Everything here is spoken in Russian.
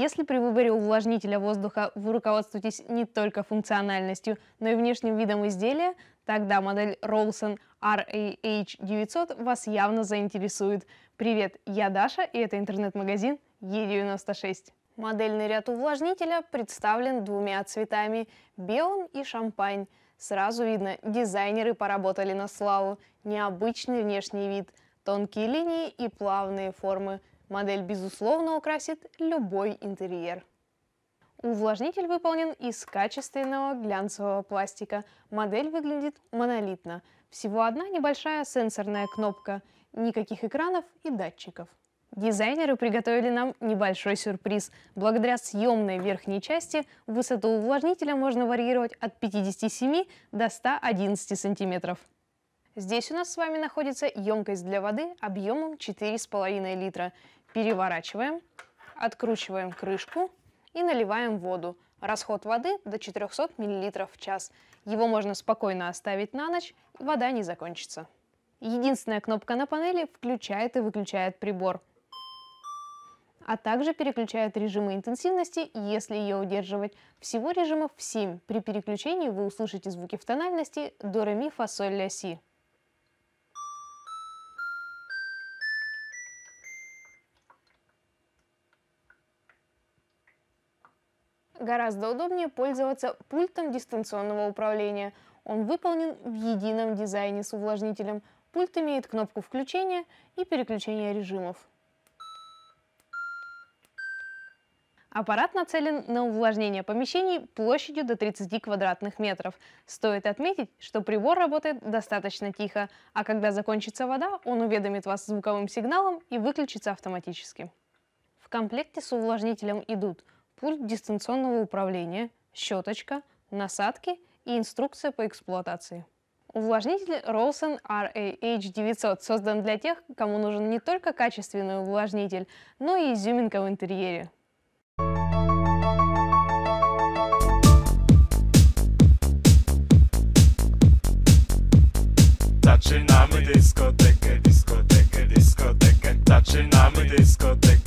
Если при выборе увлажнителя воздуха вы руководствуетесь не только функциональностью, но и внешним видом изделия, тогда модель Rolson RAH900 вас явно заинтересует. Привет, я Даша, и это интернет-магазин E96. Модельный ряд увлажнителя представлен двумя цветами – белым и шампань. Сразу видно, дизайнеры поработали на славу. Необычный внешний вид, тонкие линии и плавные формы – Модель, безусловно, украсит любой интерьер. Увлажнитель выполнен из качественного глянцевого пластика. Модель выглядит монолитно. Всего одна небольшая сенсорная кнопка, никаких экранов и датчиков. Дизайнеры приготовили нам небольшой сюрприз. Благодаря съемной верхней части высоту увлажнителя можно варьировать от 57 до 111 сантиметров. Здесь у нас с вами находится емкость для воды объемом 4,5 литра. Переворачиваем, откручиваем крышку и наливаем воду. Расход воды до 400 мл в час. Его можно спокойно оставить на ночь, вода не закончится. Единственная кнопка на панели включает и выключает прибор, а также переключает режимы интенсивности, если ее удерживать. Всего режимов 7. При переключении вы услышите звуки в тональности до, ре, ми, фа, соль, ля, си. гораздо удобнее пользоваться пультом дистанционного управления. Он выполнен в едином дизайне с увлажнителем. Пульт имеет кнопку включения и переключения режимов. Аппарат нацелен на увлажнение помещений площадью до 30 квадратных метров. Стоит отметить, что прибор работает достаточно тихо, а когда закончится вода, он уведомит вас звуковым сигналом и выключится автоматически. В комплекте с увлажнителем идут пульт дистанционного управления, щеточка, насадки и инструкция по эксплуатации. Увлажнитель Rolson RAH900 создан для тех, кому нужен не только качественный увлажнитель, но и изюминка в интерьере. Zaczynamy dyskotekę, dyskotekę, dyskotekę Zaczynamy dyskotekę